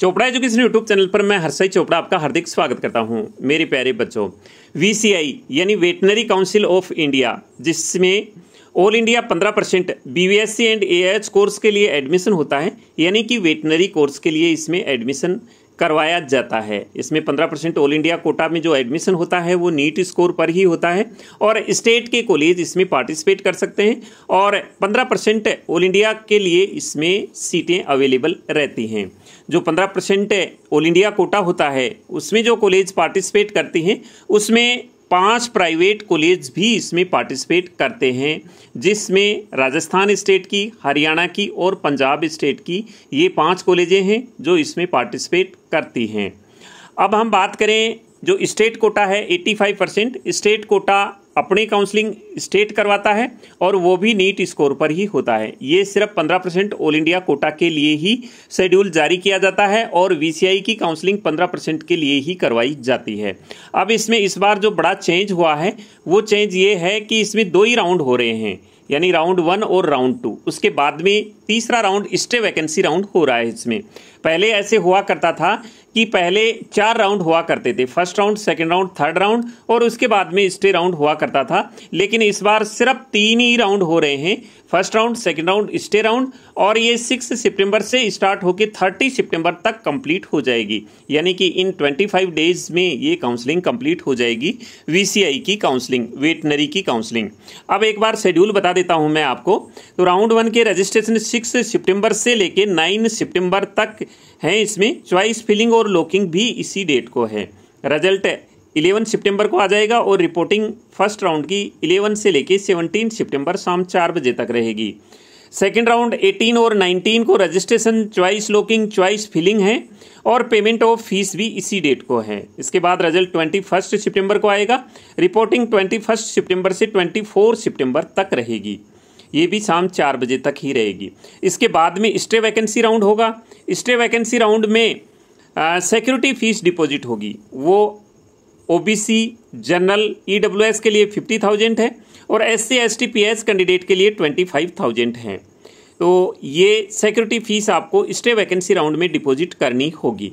Chopra education YouTube channel पर मैं हर्षई चोपड़ा आपका हार्दिक स्वागत करता हूं मेरे प्यारे बच्चों वीसीआई यानी वेटनरी काउंसिल ऑफ इंडिया जिसमें all India 15 percent B and A course के लिए एडमिशन होता है यानी कि वेटनरी कोर्स के लिए इसमें एडमिशन करवाया जाता है इसमें पंद्रह परसेंट ऑल इंडिया कोटा में जो एडमिशन होता है वो नीट स्कोर पर ही होता है और स्टेट के कॉलेज इसमें पार्टिसिपेट कर सकते हैं और पंद्रह परसेंट ऑल इंडिया के लिए इसमें सीटें अवेलेबल रहती हैं जो पंद्रह परसेंट ऑल इंडिया कोटा होता है उसमें जो कॉलेज पार्टिसिपेट करती हैं उसमें पांच प्राइवेट कॉलेज भी इसमें पार्टिसिपेट करते हैं जिसमें राजस्थान स्टेट की हरियाणा की और पंजाब स्टेट की ये पांच कॉलेजें हैं जो इसमें पार्टिसिपेट करती हैं अब हम बात करें जो स्टेट कोटा है 85 परसेंट स्टेट कोटा अपनी काउंसलिंग स्टेट करवाता है और वो भी नीट स्कोर पर ही होता है ये सिर्फ 15 परसेंट ऑल इंडिया कोटा के लिए ही शेड्यूल जारी किया जाता है और वीसीआई की काउंसलिंग 15 परसेंट के लिए ही करवाई जाती है अब इसमें इस बार जो बड़ा चेंज हुआ है वो चेंज ये है कि इसमें दो ही राउंड हो रहे हैं यानी राउंड वन और राउंड टू उसके बाद में तीसरा राउंड स्टे वैकेंसी राउंड हो रहा है इसमें पहले ऐसे हुआ करता था कि पहले चार राउंड हुआ करते थे first round second round third round और उसके बाद में स्टे राउंड हुआ करता था लेकिन इस बार सिर्फ तीन ही राउंड हो रहे हैं first round second round stray round और ये सिक्स सितंबर से स्टार्ट होकर थर्टी सितंबर तक कंप्लीट हो जाएगी यानी कि इन ट्वेंटी फाइव डेज में ये काउंसलिंग कंप्लीट हो जाएगी वी की काउंसलिंग वेटनरी की काउंसलिंग अब एक बार शेड्यूल बता देता हूँ मैं आपको तो राउंड वन के रजिस्ट्रेशन सिक्स सितंबर से लेकर नाइन सितंबर तक हैं इसमें चॉइस फिलिंग और लॉकिंग भी इसी डेट को है रिजल्ट इलेवन सितंबर को आ जाएगा और रिपोर्टिंग फर्स्ट राउंड की इलेवन से लेके सेवनटीन सितंबर शाम चार बजे तक रहेगी सेकेंड राउंड 18 और 19 को registration choice locking choice filling है और पेमेंट ऑफ फीस भी इसी डेट को है इसके बाद रिजल्ट ट्वेंटी फर्स्ट सितंबर को आएगा रिपोर्टिंग ट्वेंटी फर्स्ट सितंबर से ट्वेंटी फोर सितंबर तक रहेगी ये भी शाम चार बजे तक ही रहेगी इसके बाद में स्टे वैकेंसी राउंड होगा स्टे वैकेंसी राउंड में सिक्योरिटी फीस डिपॉजिट होगी वो ओबीसी जनरल ईडब्ल्यूएस के लिए फिफ्टी थाउजेंड है और S C S T P S candidate के लिए ट्वेंटी फाइव थाउजेंड है तो ये सिक्योरिटी फीस आपको स्टे वैकेंसी राउंड में डिपॉजिट करनी होगी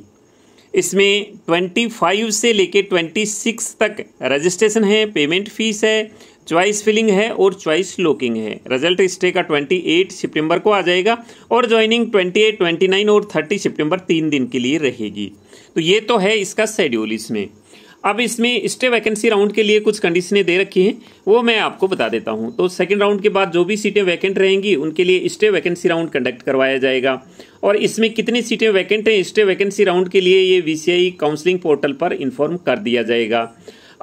इसमें ट्वेंटी फाइव से लेके सिक्स तक रजिस्ट्रेशन है पेमेंट फीस है च्वाइस फिलिंग है और च्वाइस लोकिंग है रिजल्ट स्टे का 28 सितंबर को आ जाएगा और ज्वाइनिंग 28, 29 और 30 सितंबर तीन दिन के लिए रहेगी तो ये तो है इसका शेड्यूल इसमें अब इसमें स्टे वैकेंसी राउंड के लिए कुछ कंडीशनें दे रखी हैं वो मैं आपको बता देता हूँ तो सेकंड राउंड के बाद जो भी सीटें वैकेंट रहेंगी उनके लिए स्टे वैकेंसी राउंड कंडक्ट करवाया जाएगा और इसमें कितनी सीटें वैकेंट हैं स्टे वैकेंसी राउंड के लिए ये वी काउंसलिंग पोर्टल पर इन्फॉर्म कर दिया जाएगा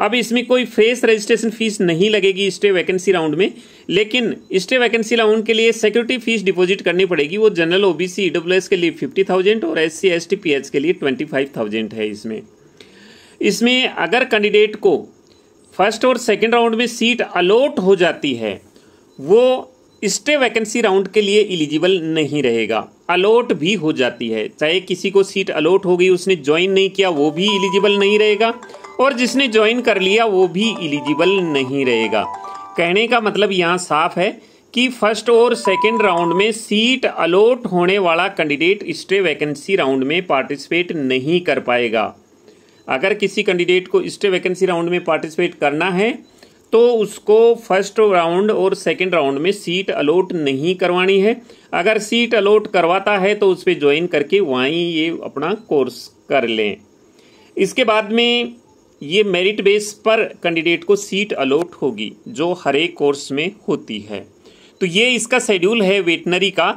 अब इसमें कोई फेस रजिस्ट्रेशन फीस नहीं लगेगी स्टे वैकेंसी राउंड में लेकिन स्टे वैकेंसी राउंड के लिए सिक्योरिटी फीस डिपॉजिट करनी पड़ेगी वो जनरल ओबीसी ईडब्ल्यूएस के लिए फिफ्टी थाउजेंड और S C S T P H के लिए ट्वेंटी फाइव थाउजेंड है इसमें इसमें अगर कैंडिडेट को फर्स्ट और सेकेंड राउंड में सीट अलॉट हो जाती है वो स्टे वैकेंसी राउंड के लिए एलिजिबल नहीं रहेगा अलॉट भी हो जाती है चाहे किसी को सीट अलॉट हो गई उसने ज्वाइन नहीं किया वो भी इलिजिबल नहीं रहेगा और जिसने ज्वाइन कर लिया वो भी एलिजिबल नहीं रहेगा कहने का मतलब यहाँ साफ है कि फर्स्ट और सेकेंड राउंड में सीट अलॉट होने वाला कैंडिडेट स्टे वैकेंसी राउंड में पार्टिसिपेट नहीं कर पाएगा अगर किसी कैंडिडेट को स्टे वैकेंसी राउंड में पार्टिसिपेट करना है तो उसको फर्स्ट राउंड और सेकेंड राउंड में सीट अलॉट नहीं करवानी है अगर सीट अलॉट करवाता है तो उस पर ज्वाइन करके वहीं ये अपना कोर्स कर लें इसके बाद में ये मेरिट बेस पर कैंडिडेट को सीट अलॉट होगी जो हर एक कोर्स में होती है तो ये इसका शेड्यूल है वेटनरी का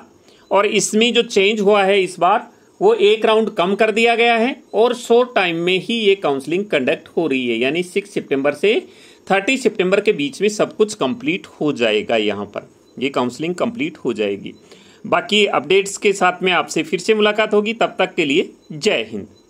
और इसमें जो चेंज हुआ है इस बार वो एक राउंड कम कर दिया गया है और शॉर्ट टाइम में ही ये काउंसलिंग कंडक्ट हो रही है यानी सिक्स सितंबर से थर्टी सितंबर के बीच में सब कुछ कंप्लीट हो जाएगा यहाँ पर ये काउंसलिंग कंप्लीट हो जाएगी बाकी अपडेट्स के साथ में आपसे फिर से मुलाकात होगी तब तक के लिए जय हिंद